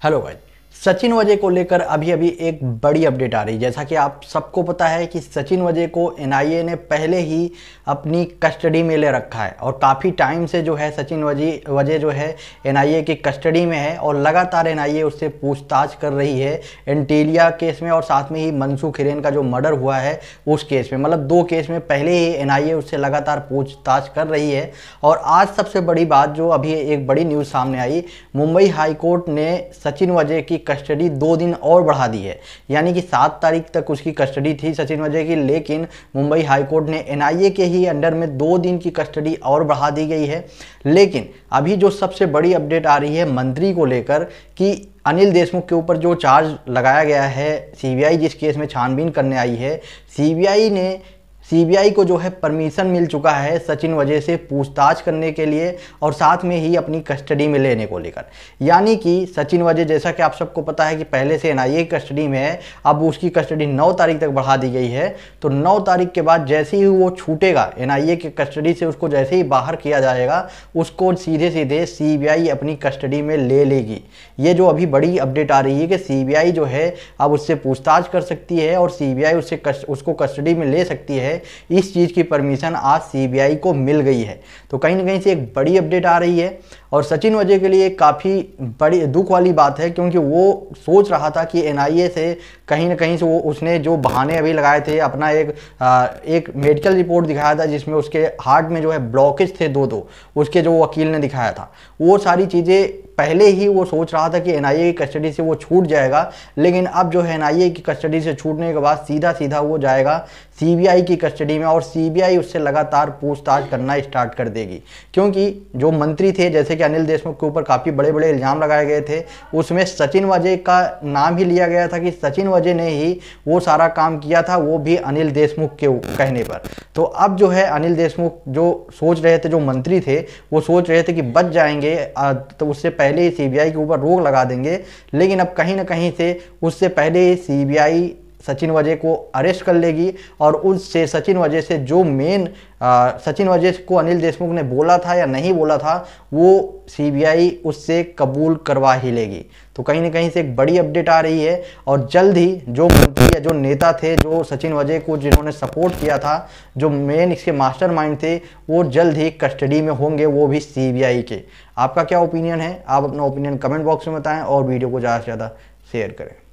Hello guys, Sachin वजह को लेकर अभी अभी एक बड़ी अपडेट आ रही है जैसा कि आप सबको पता है कि सचिन वजह को एन ने पहले ही अपनी कस्टडी में ले रखा है और काफ़ी टाइम से जो है सचिन वजह वजह जो है एनआईए की कस्टडी में है और लगातार एनआईए उससे पूछताछ कर रही है एंटीलिया केस में और साथ में ही मनसू खिरेन का जो मर्डर हुआ है उस केस में मतलब दो केस में पहले ही एन उससे लगातार पूछताछ कर रही है और आज सबसे बड़ी बात जो अभी एक बड़ी न्यूज़ सामने आई मुंबई हाईकोर्ट ने सचिन वजह की कस्टडी दो दिन और बढ़ा दी है यानी कि सात तारीख तक उसकी कस्टडी थी सचिन वजह की लेकिन मुंबई हाईकोर्ट ने एनआईए के ही अंडर में दो दिन की कस्टडी और बढ़ा दी गई है लेकिन अभी जो सबसे बड़ी अपडेट आ रही है मंत्री को लेकर कि अनिल देशमुख के ऊपर जो चार्ज लगाया गया है सीबीआई जिस केस में छानबीन करने आई है सीबीआई ने सीबीआई को जो है परमिशन मिल चुका है सचिन वजह से पूछताछ करने के लिए और साथ में ही अपनी कस्टडी में लेने को लेकर यानी कि सचिन वजह जैसा कि आप सबको पता है कि पहले से एनआईए की कस्टडी में है अब उसकी कस्टडी 9 तारीख तक बढ़ा दी गई है तो 9 तारीख के बाद जैसे ही वो छूटेगा एनआईए की कस्टडी से उसको जैसे ही बाहर किया जाएगा उसको सीधे सीधे सी अपनी कस्टडी में ले लेगी ये जो अभी बड़ी अपडेट आ रही है कि सी जो है अब उससे पूछताछ कर सकती है और सी उससे उसको कस्टडी में ले सकती है है इस चीज़ की परमिशन आज सीबीआई को मिल गई है तो कहीं ना कहीं से एक बड़ी अपडेट आ रही है और सचिन वजह के लिए काफ़ी बड़ी दुख वाली बात है क्योंकि वो सोच रहा था कि एन से कहीं ना कहीं से वो उसने जो बहाने अभी लगाए थे अपना एक आ, एक मेडिकल रिपोर्ट दिखाया था जिसमें उसके हार्ट में जो है ब्लॉकेज थे दो दो उसके जो वकील ने दिखाया था वो सारी चीज़ें पहले ही वो सोच रहा था कि एन की कस्टडी से वो छूट जाएगा लेकिन अब जो है एन की कस्टडी से छूटने के बाद सीधा सीधा वो जाएगा सी की कस्टडी में और सी उससे लगातार पूछताछ करना स्टार्ट कर देगी क्योंकि जो मंत्री थे जैसे कि अनिल देशमुख के ऊपर काफ़ी बड़े बड़े इल्ज़ाम लगाए गए थे उसमें सचिन वाजे का नाम ही लिया गया था कि सचिन वजह ने ही वो सारा काम किया था वो भी अनिल देशमुख के कहने पर तो अब जो है अनिल देशमुख जो सोच रहे थे जो मंत्री थे वो सोच रहे थे कि बच जाएंगे तो उससे पहले ही सीबीआई के ऊपर रोक लगा देंगे लेकिन अब कहीं ना कहीं से उससे पहले ही सीबीआई सचिन वजह को अरेस्ट कर लेगी और उससे सचिन वजह से जो मेन सचिन वजह को अनिल देशमुख ने बोला था या नहीं बोला था वो सीबीआई उससे कबूल करवा ही लेगी तो कहीं ना कहीं से एक बड़ी अपडेट आ रही है और जल्द ही जो मंत्री या जो नेता थे जो सचिन वजह को जिन्होंने सपोर्ट किया था जो मेन इसके मास्टर थे वो जल्द ही कस्टडी में होंगे वो भी सी के आपका क्या ओपिनियन है आप अपना ओपिनियन कमेंट बॉक्स में बताएँ और वीडियो को ज़्यादा से ज़्यादा शेयर करें